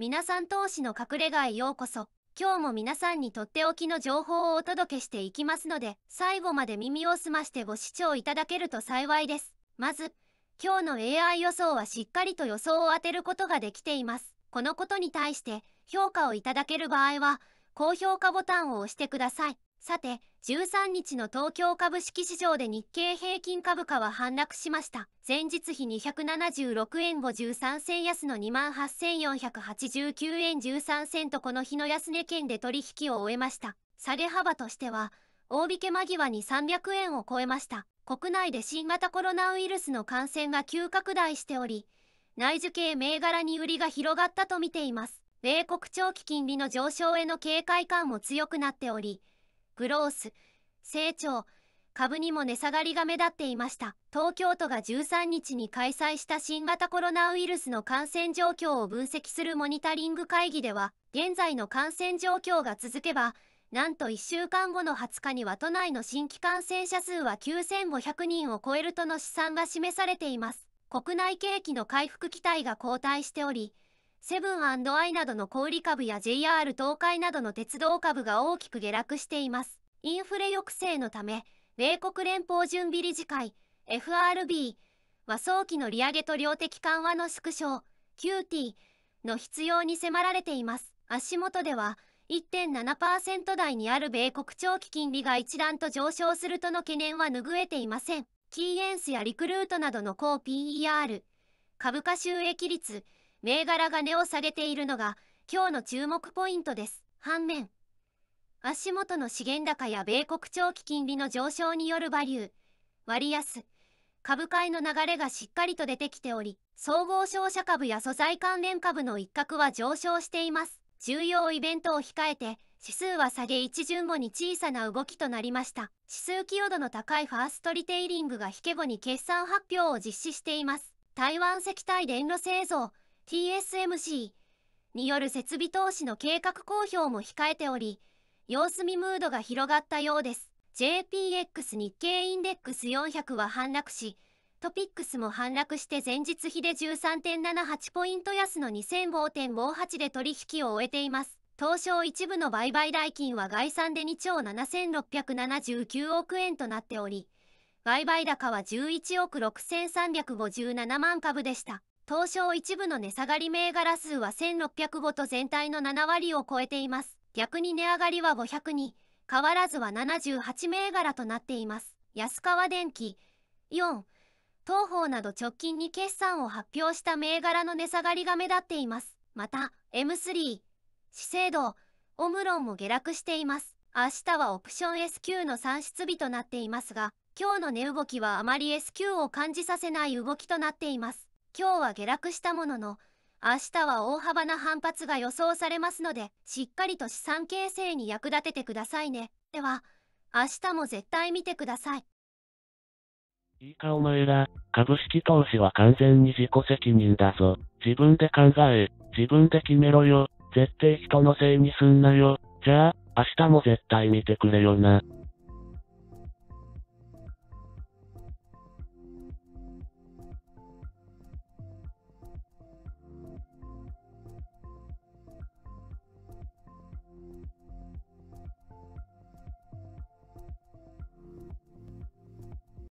皆さん投資の隠れ家へようこそ今日も皆さんにとっておきの情報をお届けしていきますので最後まで耳を澄ましてご視聴いただけると幸いですまず今日の AI 予想はしっかりと予想を当てることができていますこのことに対して評価をいただける場合は高評価ボタンを押してくださいさて、13日の東京株式市場で日経平均株価は反落しました。前日比276円53銭安の28,489円13銭とこの日の安値圏で取引を終えました。下げ幅としては、大引け間際に300円を超えました。国内で新型コロナウイルスの感染が急拡大しており、内需系銘柄に売りが広がったとみています。米国長期金利の上昇への警戒感も強くなっており、グロース、成長、株にも値下がりが目立っていました。東京都が13日に開催した新型コロナウイルスの感染状況を分析するモニタリング会議では、現在の感染状況が続けば、なんと1週間後の20日には都内の新規感染者数は9500人を超えるとの試算が示されています。国内景気の回復期待が後退しており、セブンアイなどの小売株や JR 東海などの鉄道株が大きく下落しています。インフレ抑制のため、米国連邦準備理事会 FRB は早期の利上げと量的緩和の縮小 QT の必要に迫られています。足元では1.7%台にある米国長期金利が一段と上昇するとの懸念は拭えていません。キーエンスやリクルートなどの高 PER、株価収益率、銘柄が値を下げているのが今日の注目ポイントです。反面、足元の資源高や米国長期金利の上昇によるバリュー、割安、株買いの流れがしっかりと出てきており、総合商社株や素材関連株の一角は上昇しています。重要イベントを控えて、指数は下げ一巡後に小さな動きとなりました。指数寄与度の高いファーストリテイリングが引け後に決算発表を実施しています。台湾石体電路製造、TSMC による設備投資の計画公表も控えており様子見ムードが広がったようです JPX 日経インデックス400は反落しトピックスも反落して前日比で13.78ポイント安の2005.58で取引を終えています東証一部の売買代金は概算で2兆7679億円となっており売買高は11億6357万株でした東証一部の値下がり銘柄数は1605と全体の7割を超えています。逆に値上がりは500に、変わらずは78銘柄となっています。安川電機、イオン、東宝など直近に決算を発表した銘柄の値下がりが目立っています。また、M3、資生堂、オムロンも下落しています。明日はオプション S q の算出日となっていますが、今日の値動きはあまり S q を感じさせない動きとなっています。今日は下落したものの、明日は大幅な反発が予想されますので、しっかりと資産形成に役立ててくださいね。では、明日も絶対見てください。いいかお前ら、株式投資は完全に自己責任だぞ。自分で考え、自分で決めろよ。絶対人のせいにすんなよ。じゃあ、明日も絶対見てくれよな。